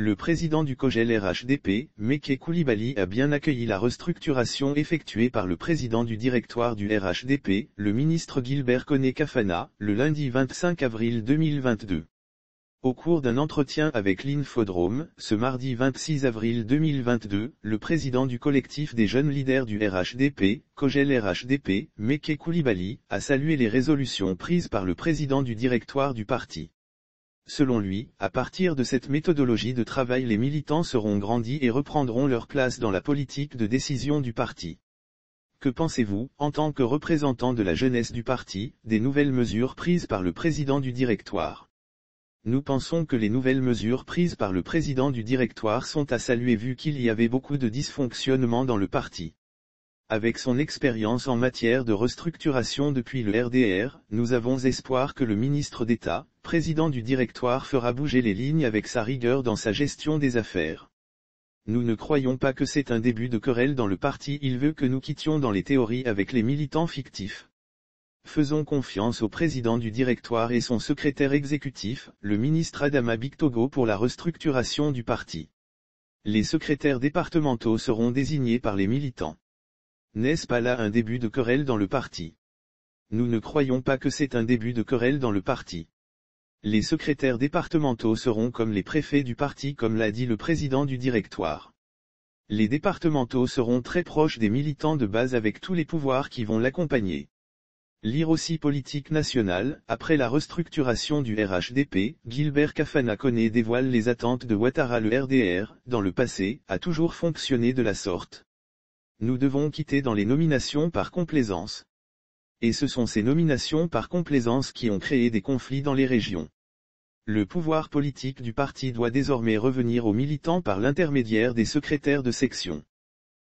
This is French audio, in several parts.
Le président du COGEL RHDP, Meke Koulibaly a bien accueilli la restructuration effectuée par le président du directoire du RHDP, le ministre Gilbert Koné Kafana, le lundi 25 avril 2022. Au cours d'un entretien avec l'Infodrome, ce mardi 26 avril 2022, le président du collectif des jeunes leaders du RHDP, Cogel RHDP, Meke Koulibaly, a salué les résolutions prises par le président du directoire du parti. Selon lui, à partir de cette méthodologie de travail les militants seront grandis et reprendront leur place dans la politique de décision du parti. Que pensez-vous, en tant que représentant de la jeunesse du parti, des nouvelles mesures prises par le président du directoire Nous pensons que les nouvelles mesures prises par le président du directoire sont à saluer vu qu'il y avait beaucoup de dysfonctionnement dans le parti. Avec son expérience en matière de restructuration depuis le RDR, nous avons espoir que le ministre d'État, président du directoire fera bouger les lignes avec sa rigueur dans sa gestion des affaires. Nous ne croyons pas que c'est un début de querelle dans le parti, il veut que nous quittions dans les théories avec les militants fictifs. Faisons confiance au président du directoire et son secrétaire exécutif, le ministre Adama Bictogo pour la restructuration du parti. Les secrétaires départementaux seront désignés par les militants. N'est-ce pas là un début de querelle dans le parti Nous ne croyons pas que c'est un début de querelle dans le parti. Les secrétaires départementaux seront comme les préfets du parti comme l'a dit le président du directoire. Les départementaux seront très proches des militants de base avec tous les pouvoirs qui vont l'accompagner. Lire aussi Politique nationale, après la restructuration du RHDP, Gilbert connaît dévoile les attentes de Ouattara le RDR, dans le passé, a toujours fonctionné de la sorte. Nous devons quitter dans les nominations par complaisance et ce sont ces nominations par complaisance qui ont créé des conflits dans les régions. Le pouvoir politique du parti doit désormais revenir aux militants par l'intermédiaire des secrétaires de section.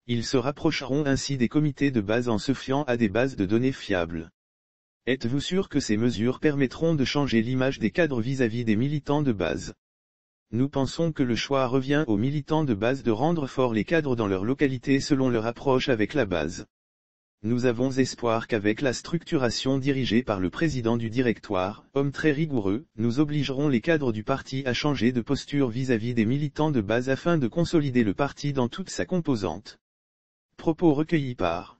Ils se rapprocheront ainsi des comités de base en se fiant à des bases de données fiables. Êtes-vous sûr que ces mesures permettront de changer l'image des cadres vis-à-vis des militants de base Nous pensons que le choix revient aux militants de base de rendre forts les cadres dans leur localité selon leur approche avec la base. Nous avons espoir qu'avec la structuration dirigée par le président du directoire, homme très rigoureux, nous obligerons les cadres du parti à changer de posture vis-à-vis des militants de base afin de consolider le parti dans toute sa composante. Propos recueillis par